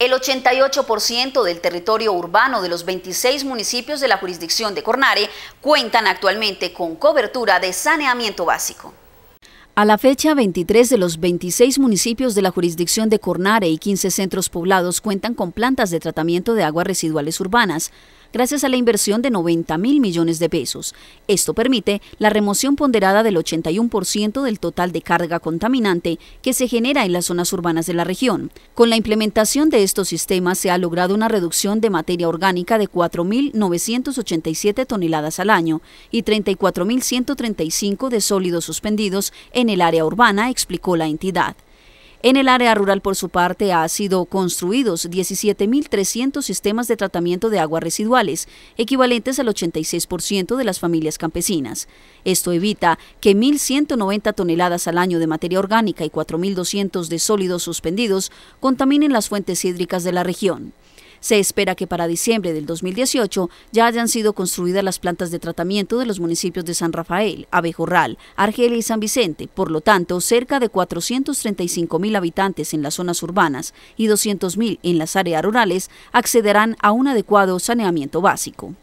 El 88% del territorio urbano de los 26 municipios de la jurisdicción de Cornare cuentan actualmente con cobertura de saneamiento básico. A la fecha, 23 de los 26 municipios de la jurisdicción de Cornare y 15 centros poblados cuentan con plantas de tratamiento de aguas residuales urbanas gracias a la inversión de 90 mil millones de pesos. Esto permite la remoción ponderada del 81% del total de carga contaminante que se genera en las zonas urbanas de la región. Con la implementación de estos sistemas se ha logrado una reducción de materia orgánica de 4.987 toneladas al año y 34.135 de sólidos suspendidos en el área urbana, explicó la entidad. En el área rural, por su parte, ha sido construidos 17.300 sistemas de tratamiento de aguas residuales, equivalentes al 86% de las familias campesinas. Esto evita que 1.190 toneladas al año de materia orgánica y 4.200 de sólidos suspendidos contaminen las fuentes hídricas de la región. Se espera que para diciembre del 2018 ya hayan sido construidas las plantas de tratamiento de los municipios de San Rafael, Abejorral, Argelia y San Vicente, por lo tanto, cerca de 435 mil habitantes en las zonas urbanas y 200.000 mil en las áreas rurales accederán a un adecuado saneamiento básico.